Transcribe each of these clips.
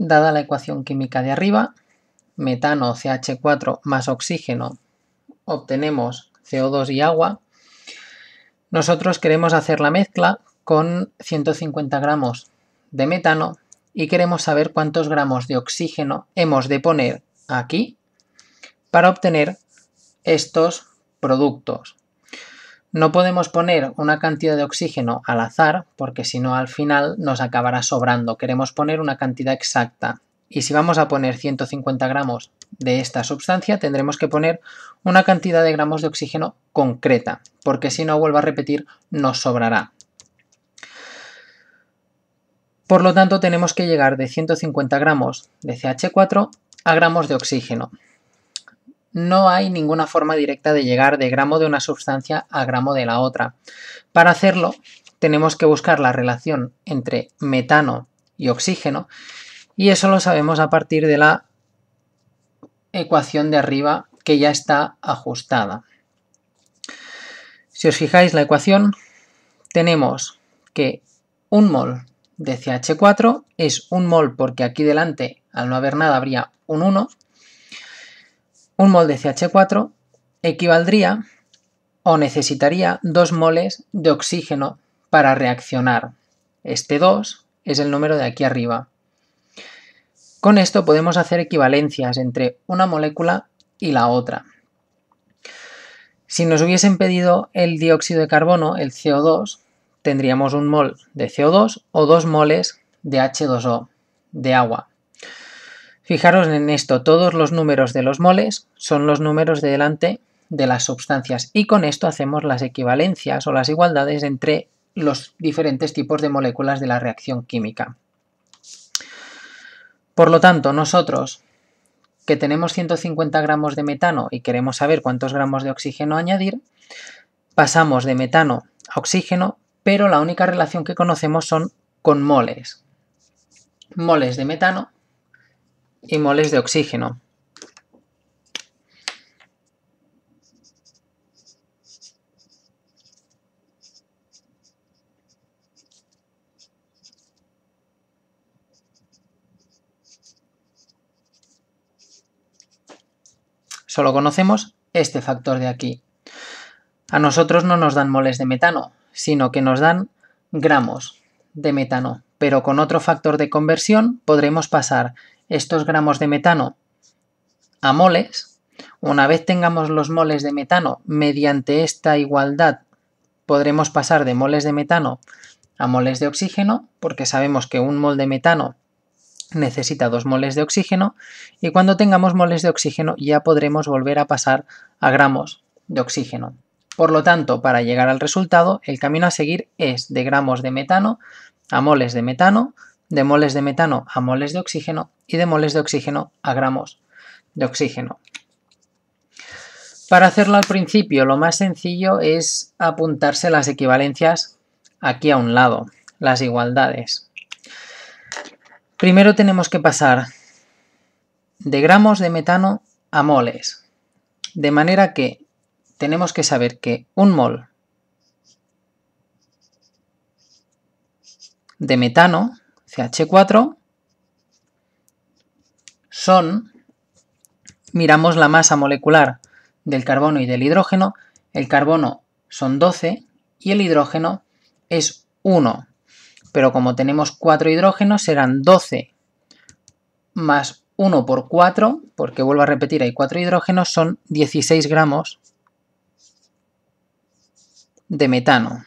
dada la ecuación química de arriba, metano CH4 más oxígeno, obtenemos CO2 y agua. Nosotros queremos hacer la mezcla con 150 gramos de metano y queremos saber cuántos gramos de oxígeno hemos de poner aquí para obtener estos productos. No podemos poner una cantidad de oxígeno al azar porque si no al final nos acabará sobrando. Queremos poner una cantidad exacta. Y si vamos a poner 150 gramos de esta sustancia, tendremos que poner una cantidad de gramos de oxígeno concreta, porque si no, vuelvo a repetir, nos sobrará. Por lo tanto, tenemos que llegar de 150 gramos de CH4 a gramos de oxígeno. No hay ninguna forma directa de llegar de gramo de una sustancia a gramo de la otra. Para hacerlo, tenemos que buscar la relación entre metano y oxígeno, y eso lo sabemos a partir de la ecuación de arriba que ya está ajustada. Si os fijáis la ecuación, tenemos que un mol de CH4 es un mol porque aquí delante, al no haber nada, habría un 1, un mol de CH4 equivaldría o necesitaría dos moles de oxígeno para reaccionar. Este 2 es el número de aquí arriba. Con esto podemos hacer equivalencias entre una molécula y la otra. Si nos hubiesen pedido el dióxido de carbono, el CO2, tendríamos un mol de CO2 o dos moles de H2O, de agua. Fijaros en esto, todos los números de los moles son los números de delante de las sustancias y con esto hacemos las equivalencias o las igualdades entre los diferentes tipos de moléculas de la reacción química. Por lo tanto, nosotros que tenemos 150 gramos de metano y queremos saber cuántos gramos de oxígeno añadir, pasamos de metano a oxígeno, pero la única relación que conocemos son con moles. Moles de metano y moles de oxígeno. Solo conocemos este factor de aquí. A nosotros no nos dan moles de metano, sino que nos dan gramos de metano pero con otro factor de conversión podremos pasar estos gramos de metano a moles. Una vez tengamos los moles de metano mediante esta igualdad, podremos pasar de moles de metano a moles de oxígeno, porque sabemos que un mol de metano necesita dos moles de oxígeno, y cuando tengamos moles de oxígeno ya podremos volver a pasar a gramos de oxígeno. Por lo tanto, para llegar al resultado, el camino a seguir es de gramos de metano a moles de metano, de moles de metano a moles de oxígeno y de moles de oxígeno a gramos de oxígeno. Para hacerlo al principio, lo más sencillo es apuntarse las equivalencias aquí a un lado, las igualdades. Primero tenemos que pasar de gramos de metano a moles, de manera que tenemos que saber que un mol de metano, CH4, son, miramos la masa molecular del carbono y del hidrógeno, el carbono son 12 y el hidrógeno es 1. Pero como tenemos 4 hidrógenos, serán 12 más 1 por 4, porque vuelvo a repetir, hay 4 hidrógenos, son 16 gramos de metano,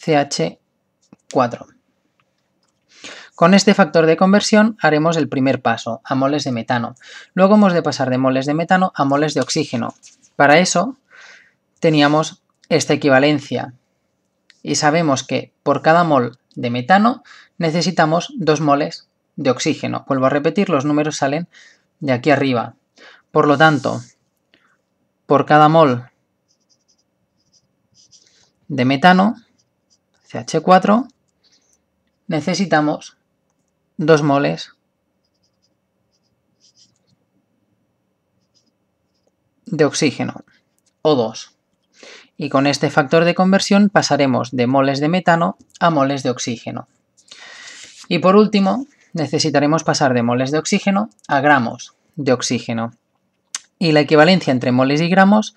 CH4. Con este factor de conversión haremos el primer paso, a moles de metano. Luego hemos de pasar de moles de metano a moles de oxígeno. Para eso teníamos esta equivalencia. Y sabemos que por cada mol de metano necesitamos dos moles de oxígeno. Vuelvo a repetir, los números salen de aquí arriba. Por lo tanto, por cada mol de metano, CH4, necesitamos 2 moles de oxígeno, O2. Y con este factor de conversión pasaremos de moles de metano a moles de oxígeno. Y por último, necesitaremos pasar de moles de oxígeno a gramos de oxígeno. Y la equivalencia entre moles y gramos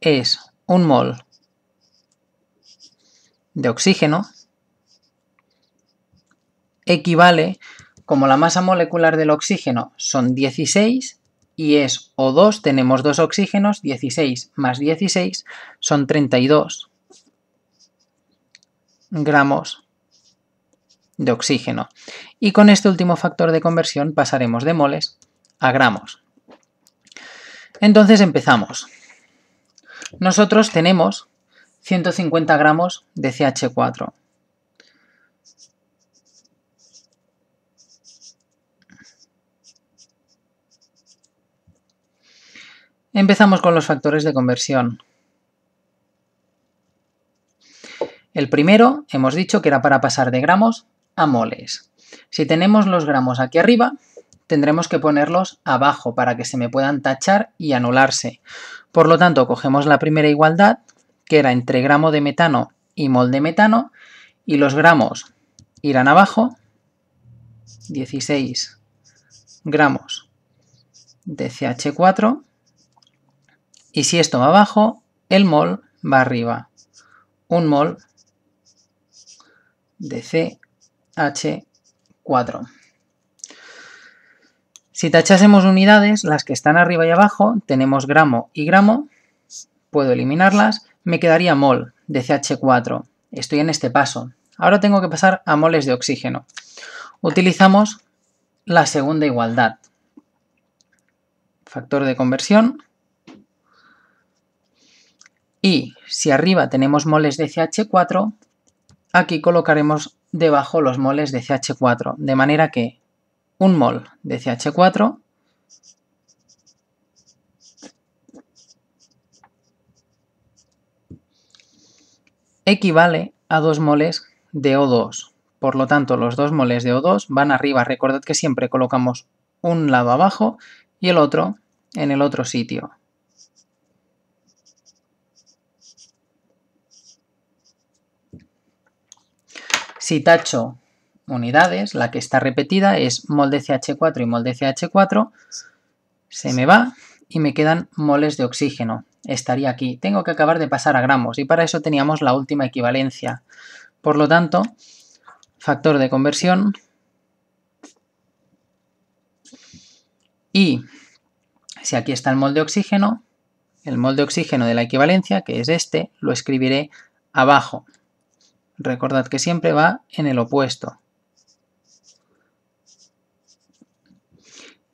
es un mol de oxígeno equivale, como la masa molecular del oxígeno son 16 y es O2, tenemos dos oxígenos, 16 más 16 son 32 gramos de oxígeno. Y con este último factor de conversión pasaremos de moles a gramos. Entonces empezamos. Nosotros tenemos 150 gramos de CH4. Empezamos con los factores de conversión. El primero hemos dicho que era para pasar de gramos a moles. Si tenemos los gramos aquí arriba, tendremos que ponerlos abajo para que se me puedan tachar y anularse. Por lo tanto, cogemos la primera igualdad, que era entre gramo de metano y mol de metano, y los gramos irán abajo, 16 gramos de CH4 y si esto va abajo, el mol va arriba. Un mol de CH4. Si tachásemos unidades, las que están arriba y abajo, tenemos gramo y gramo, puedo eliminarlas, me quedaría mol de CH4. Estoy en este paso. Ahora tengo que pasar a moles de oxígeno. Utilizamos la segunda igualdad. Factor de conversión y si arriba tenemos moles de CH4, aquí colocaremos debajo los moles de CH4, de manera que un mol de CH4 equivale a dos moles de O2. Por lo tanto, los dos moles de O2 van arriba. Recordad que siempre colocamos un lado abajo y el otro en el otro sitio. Si tacho unidades, la que está repetida es mol de CH4 y mol de CH4, se me va y me quedan moles de oxígeno. Estaría aquí. Tengo que acabar de pasar a gramos y para eso teníamos la última equivalencia. Por lo tanto, factor de conversión y si aquí está el mol de oxígeno, el mol de oxígeno de la equivalencia, que es este, lo escribiré abajo. Recordad que siempre va en el opuesto.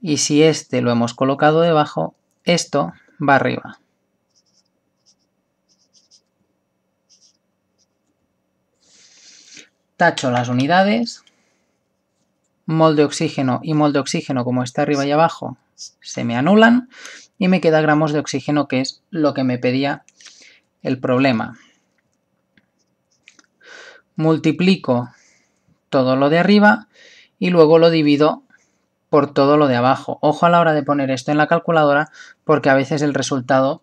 Y si este lo hemos colocado debajo, esto va arriba. Tacho las unidades. mol de oxígeno y mol de oxígeno, como está arriba y abajo, se me anulan. Y me queda gramos de oxígeno, que es lo que me pedía el problema multiplico todo lo de arriba y luego lo divido por todo lo de abajo. Ojo a la hora de poner esto en la calculadora porque a veces el resultado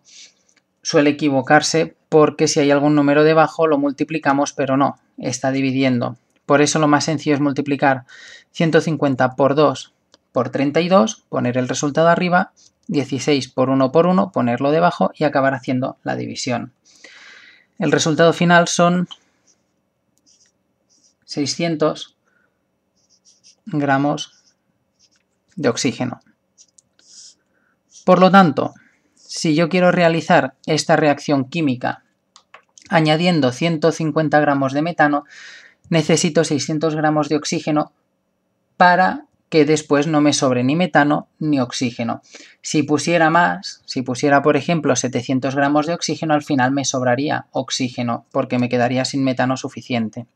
suele equivocarse porque si hay algún número debajo lo multiplicamos pero no, está dividiendo. Por eso lo más sencillo es multiplicar 150 por 2 por 32, poner el resultado arriba, 16 por 1 por 1, ponerlo debajo y acabar haciendo la división. El resultado final son 600 gramos de oxígeno. Por lo tanto, si yo quiero realizar esta reacción química añadiendo 150 gramos de metano, necesito 600 gramos de oxígeno para que después no me sobre ni metano ni oxígeno. Si pusiera más, si pusiera por ejemplo 700 gramos de oxígeno, al final me sobraría oxígeno porque me quedaría sin metano suficiente.